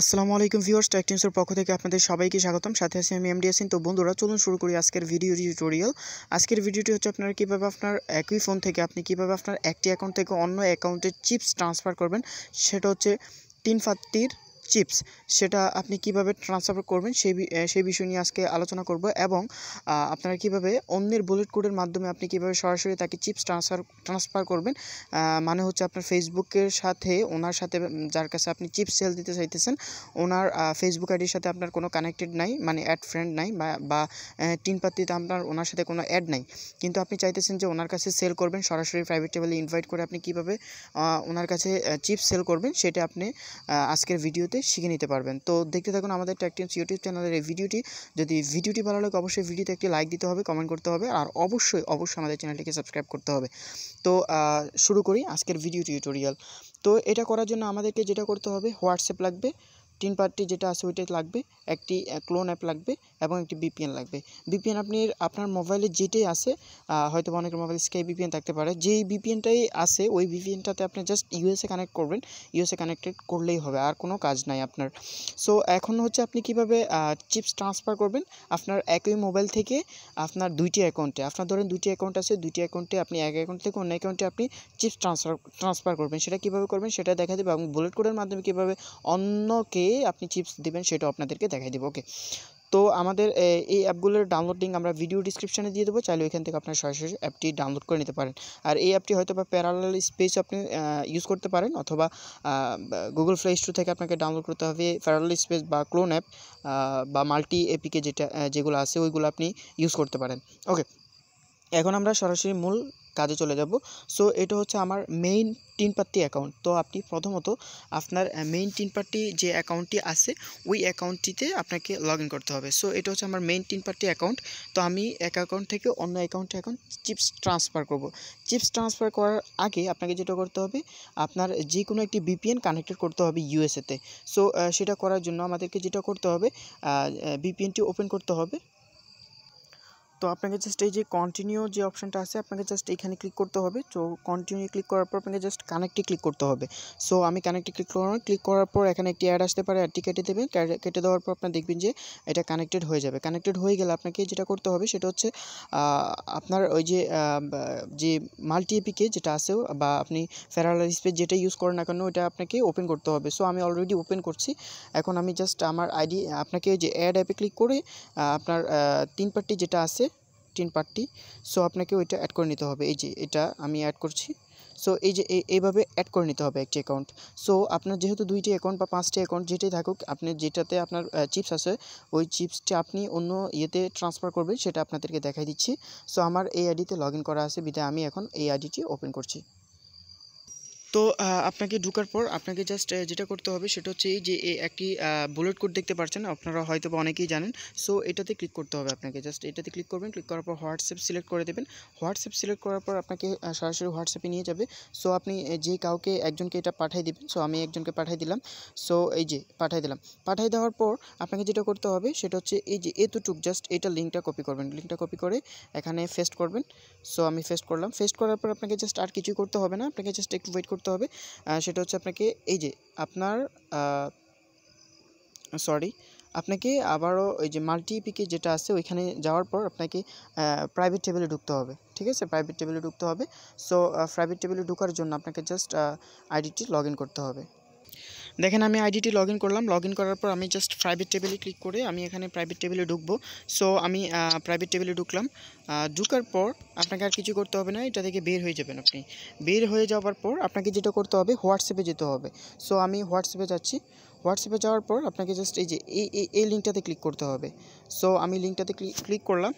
আসসালামু আলাইকুম viewers take টিমসের পক্ষ থেকে আপনাদের সবাইকে স্বাগতম সাথে আছি আমি এমডি আসিন তো বন্ধুরা চলুন শুরু করি আজকের ভিডিও টিউটোরিয়াল আজকের ভিডিওটি হচ্ছে আপনারা কীভাবে আপনার একই ফোন থেকে আপনি কীভাবে আপনার একটি অ্যাকাউন্ট থেকে অন্য অ্যাকাউন্টে চিপস ট্রান্সফার করবেন সেটা হচ্ছে তিন ফাত্তির চিপস সেটা আপনি কিভাবে ট্রান্সফার করবেন সেই সেই বিষয় নিয়ে আজকে আলোচনা করব এবং আপনারা কিভাবে অন্যের বুলেট কোডের মাধ্যমে আপনি কিভাবে সরাসরি তাকে চিপস ট্রান্সফার ট্রান্সফার করবেন মানে হচ্ছে আপনার ফেসবুকের সাথে ওনার সাথে যার কাছে আপনি চিপস সেল দিতে চাইতেছেন ওনার ফেসবুক আইডির সাথে আপনার কোনো কানেক্টেড নাই মানে অ্যাড ফ্রেন্ড নাই বা টিন পাত্রিতে আপনার ওনার সাথে কোনো অ্যাড নাই কিন্তু আপনি চাইতেছেন যে ওনার কাছে সেল করবেন সরাসরি প্রাইভেট টেবিলে ইনভাইট করে আপনি কিভাবে ওনার কাছে চিপস সেল করবেন সেটা আপনি আজকের ভিডিওতে ভিডিওতে শিখে নিতে পারবেন তো দেখতে থাকুন আমাদের ট্যাকটিমস ইউটিউব চ্যানেলের এই ভিডিওটি যদি ভিডিওটি ভালো লাগে অবশ্যই ভিডিওতে একটি লাইক দিতে হবে কমেন্ট করতে হবে আর অবশ্যই অবশ্যই আমাদের চ্যানেলটিকে সাবস্ক্রাইব করতে হবে তো শুরু করি আজকের ভিডিও টিউটোরিয়াল তো এটা করার জন্য আমাদেরকে যেটা করতে হবে হোয়াটসঅ্যাপ লাগবে তিন পার্টি যেটা আছে ওইটাই লাগবে একটি ক্লোন অ্যাপ লাগবে এবং একটি বিপিএন লাগবে বিপিএন আপনি আপনার মোবাইলে যেটাই আছে হয়তো অনেকের মোবাইলে স্কাই বিপিএন থাকতে পারে যেই বিপিএনটাই আছে ওই বিপিএনটাতে আপনি জাস্ট ইউএসএ কানেক্ট করবেন ইউএসএ কানেক্টেড করলেই হবে আর কোনো কাজ নাই আপনার সো এখন হচ্ছে আপনি কিভাবে চিপস ট্রান্সফার করবেন আপনার একই মোবাইল থেকে আপনার দুইটি অ্যাকাউন্টে আপনার ধরেন দুইটি অ্যাকাউন্ট আছে দুইটি অ্যাকাউন্টে আপনি এক অ্যাকাউন্ট থেকে অন্য অ্যাকাউন্টে আপনি চিপস ট্রান্সফার ট্রান্সফার করবেন সেটা কীভাবে করবেন সেটা দেখা দেবে এবং বুলেট কোডের মাধ্যমে কীভাবে অন্যকে খেয়ে আপনি চিপস দেবেন সেটাও আপনাদেরকে দেখাই দেবো ওকে তো আমাদের এই অ্যাপগুলোর ডাউনলোড লিঙ্ক আমরা ভিডিও ডিসক্রিপশানে দিয়ে দেবো চাইলে ওইখান থেকে আপনার সরাসরি অ্যাপটি ডাউনলোড করে নিতে পারেন আর এই অ্যাপটি হয়তো বা প্যারালাল স্পেস আপনি ইউজ করতে পারেন অথবা গুগল প্লে স্টোর থেকে আপনাকে ডাউনলোড করতে হবে প্যারালাল স্পেস বা ক্লোন অ্যাপ বা মাল্টি এপিকে যেটা যেগুলো আছে ওইগুলো আপনি ইউজ করতে পারেন ওকে এখন আমরা সরাসরি মূল কাজে চলে যাব সো এটা হচ্ছে আমার মেইন টিন পার্টি অ্যাকাউন্ট তো আপনি প্রথমত আপনার মেইন টিন পার্টি যে অ্যাকাউন্টটি আছে ওই অ্যাকাউন্টটিতে আপনাকে লগ করতে হবে সো এটা হচ্ছে আমার মেইন টিন পার্টি অ্যাকাউন্ট তো আমি এক অ্যাকাউন্ট থেকে অন্য অ্যাকাউন্টে এখন চিপস ট্রান্সফার করব চিপস ট্রান্সফার করার আগে আপনাকে যেটা করতে হবে আপনার যে কোনো একটি বিপিএন কানেক্টেড করতে হবে ইউএসএতে সো সেটা করার জন্য আমাদেরকে যেটা করতে হবে বিপিএনটি ওপেন করতে হবে তো আপনাকে জাস্ট এই যে কন্টিনিউ যে অপশানটা আছে আপনাকে জাস্ট এখানে ক্লিক করতে হবে তো কন্টিনিউ ক্লিক করার পর আপনাকে জাস্ট কানেক্টে ক্লিক করতে হবে সো আমি কানেক্টে ক্লিক করার ক্লিক করার পর এখানে একটি অ্যাড আসতে পারে অ্যাডটি কেটে দেবেন কেটে দেওয়ার পর আপনার দেখবেন যে এটা কানেক্টেড হয়ে যাবে কানেক্টেড হয়ে গেলে আপনাকে যেটা করতে হবে সেটা হচ্ছে আপনার ওই যে যে মাল্টি এপিকে যেটা আসেও বা আপনি ফেরালার স্পেস যেটা ইউজ করেন না কেন ওটা আপনাকে ওপেন করতে হবে সো আমি অলরেডি ওপেন করছি এখন আমি জাস্ট আমার আইডি আপনাকে ওই যে অ্যাড অ্যাপে ক্লিক করে আপনার তিন পার্টি যেটা আছে ফিফটিন পার্টটি সো আপনাকে ওইটা অ্যাড করে নিতে হবে এই যে এটা আমি অ্যাড করছি সো এই যে এইভাবে অ্যাড করে নিতে হবে একটি অ্যাকাউন্ট সো আপনার যেহেতু দুইটি অ্যাকাউন্ট বা পাঁচটি অ্যাকাউন্ট যেটাই থাকুক আপনি যেটাতে আপনার চিপস আছে ওই চিপসটা আপনি অন্য ইয়েতে ট্রান্সফার করবেন সেটা আপনাদেরকে দেখাই দিচ্ছি সো আমার এই আইডিতে লগ করা আছে বিদায় আমি এখন এই আইডিটি ওপেন করছি তো আপনাকে ঢুকার পর আপনাকে জাস্ট যেটা করতে হবে সেটা হচ্ছে যে একটি বুলেট কোড দেখতে পাচ্ছেন আপনারা হয়তো বা অনেকেই জানেন সো এটাতে ক্লিক করতে হবে আপনাকে জাস্ট এটাতে ক্লিক করবেন ক্লিক করার পর হোয়াটসঅ্যাপ সিলেক্ট করে দেবেন হোয়াটসঅ্যাপ সিলেক্ট করার পর আপনাকে সরাসরি হোয়াটসঅ্যাপে নিয়ে যাবে সো আপনি যে কাউকে একজনকে এটা পাঠিয়ে দেবেন সো আমি একজনকে পাঠিয়ে দিলাম সো এই যে পাঠিয়ে দিলাম পাঠিয়ে দেওয়ার পর আপনাকে যেটা করতে হবে সেটা হচ্ছে এই যে এতটুক জাস্ট এটা লিঙ্কটা কপি করবেন লিঙ্কটা কপি করে এখানে ফেস্ট করবেন সো আমি ফেস্ট করলাম ফেস্ট করার পর আপনাকে জাস্ট আর কিছুই করতে হবে না আপনাকে জাস্ট একটু ওয়েট করতে করতে হবে সেটা হচ্ছে আপনাকে এই যে আপনার সরি আপনাকে আবারও ওই যে মাল্টিপিকে যেটা আছে ওইখানে যাওয়ার পর আপনাকে প্রাইভেট টেবিলে ঢুকতে হবে ঠিক আছে প্রাইভেট টেবিলে ঢুকতে হবে সো প্রাইভেট টেবিলে ঢুকার জন্য আপনাকে জাস্ট আইডিটি লগ করতে হবে দেখেন আমি আইডিটি লগ করলাম লগ করার পর আমি জাস্ট প্রাইভেট টেবিলে ক্লিক করে আমি এখানে প্রাইভেট টেবিলে ঢুকবো সো আমি প্রাইভেট টেবিলে ঢুকলাম ঢুকার পর আপনাকে আর কিছু করতে হবে না এটা থেকে বের হয়ে যাবেন আপনি বের হয়ে যাওয়ার পর আপনাকে যেটা করতে হবে হোয়াটসঅ্যাপে যেতে হবে সো আমি হোয়াটসঅ্যাপে যাচ্ছি হোয়াটসঅ্যাপে যাওয়ার পর আপনাকে জাস্ট এই যে এই এই লিঙ্কটাতে ক্লিক করতে হবে সো আমি লিঙ্কটাতে ক্লিক করলাম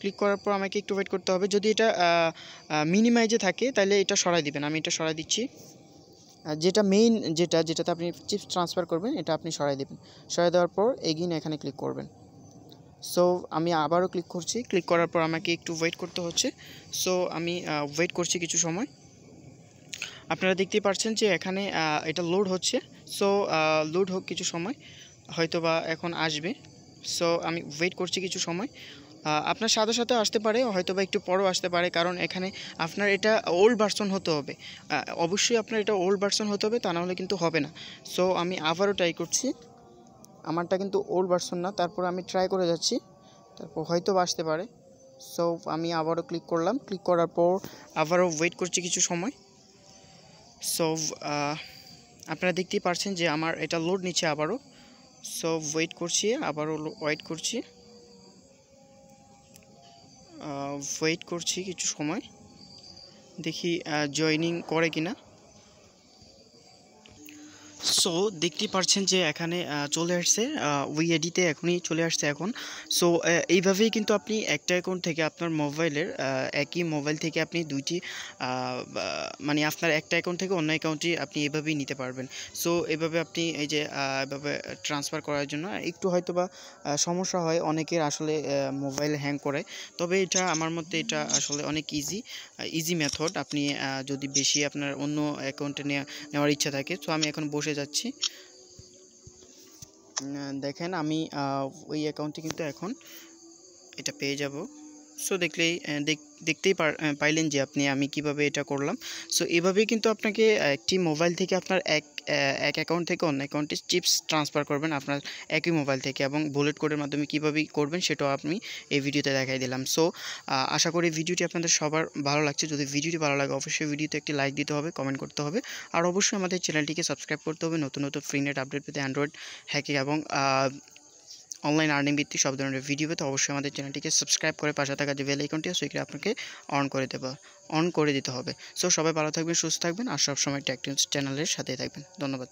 ক্লিক করার পর আমাকে একটু ওয়েট করতে হবে যদি এটা মিনিমাইজে থাকে তাহলে এটা সরাই দিবেন আমি এটা সরাই দিচ্ছি যেটা মেইন যেটা যেটাতে আপনি চিপ ট্রান্সফার করবেন এটা আপনি সরাই দেবেন সরাই দেওয়ার পর এগিন এখানে ক্লিক করবেন সো আমি আবারও ক্লিক করছি ক্লিক করার পর আমাকে একটু ওয়েট করতে হচ্ছে সো আমি ওয়েট করছি কিছু সময় আপনারা দেখতেই পাচ্ছেন যে এখানে এটা লোড হচ্ছে সো লোড হোক কিছু সময় হয়তো বা এখন আসবে সো আমি ওয়েট করছি কিছু সময় আপনার সাথে সাথে আসতে পারে হয়তো বা একটু পরও আসতে পারে কারণ এখানে আপনার এটা ওল্ড ভার্সন হতে হবে অবশ্যই আপনার এটা ওল্ড ভার্সন হতে হবে তা নাহলে কিন্তু হবে না সো আমি আবারও ট্রাই করছি আমারটা কিন্তু ওল্ড ভার্সন না তারপর আমি ট্রাই করে যাচ্ছি তারপর হয়তো বা আসতে পারে সো আমি আবারও ক্লিক করলাম ক্লিক করার পর আবারও ওয়েট করছি কিছু সময় সো আপনারা দেখতেই পারছেন যে আমার এটা লোড নিচ্ছে আবারও সো ওয়েট করছি আবারও ওয়েট করছি ওয়েট করছি কিছু সময় দেখি জয়নিং করে কিনা সো দেখতে পারছেন যে এখানে চলে আসছে উই এডিতে এখনই চলে আসছে এখন সো এইভাবেই কিন্তু আপনি একটা অ্যাকাউন্ট থেকে আপনার মোবাইলের একই মোবাইল থেকে আপনি দুইটি মানে আপনার একটা অ্যাকাউন্ট থেকে অন্য অ্যাকাউন্টটি আপনি এভাবেই নিতে পারবেন সো এভাবে আপনি এই যে এভাবে ট্রান্সফার করার জন্য একটু হয়তো বা সমস্যা হয় অনেকের আসলে মোবাইল হ্যাং করে তবে এটা আমার মতে এটা আসলে অনেক ইজি ইজি মেথড আপনি যদি বেশি আপনার অন্য অ্যাকাউন্টে নেওয়ার ইচ্ছা থাকে সো আমি এখন বসে যাচ্ছি দেখেন আমি ওই অ্যাকাউন্টে কিন্তু এখন এটা পেয়ে যাব সো দেখলেই দেখতেই পাইলেন যে আপনি আমি কিভাবে এটা করলাম সো এভাবেই কিন্তু আপনাকে একটি মোবাইল থেকে আপনার এক এক অ্যাকাউন্ট থেকে অন্য অ্যাকাউন্টে চিপস ট্রান্সফার করবেন আপনার একই মোবাইল থেকে এবং বুলেট কোডের মাধ্যমে কীভাবে করবেন সেটাও আমি এই ভিডিওতে দেখাই দিলাম সো আশা করি ভিডিওটি আপনাদের সবার ভালো লাগছে যদি ভিডিওটি ভালো লাগে অবশ্যই ভিডিওতে একটি লাইক দিতে হবে কমেন্ট করতে হবে আর অবশ্যই আমাদের চ্যানেলটিকে সাবস্ক্রাইব করতে হবে নতুন নতুন ফ্রি নেট আপডেট পেতে অ্যান্ড্রয়েড হ্যাকিং এবং অনলাইন আর্নিং ভিত্তিক সব ধরনের ভিডিও পেতে অবশ্যই আমাদের চ্যানেলটিকে সাবস্ক্রাইব করে পাশে থাকা যে বেল আইকনটি আছে আপনাকে অন করে দেবো অন করে দিতে হবে সো সবাই ভালো থাকবেন সুস্থ থাকবেন আর সবসময় টেক চ্যানেলের সাথেই থাকবেন ধন্যবাদ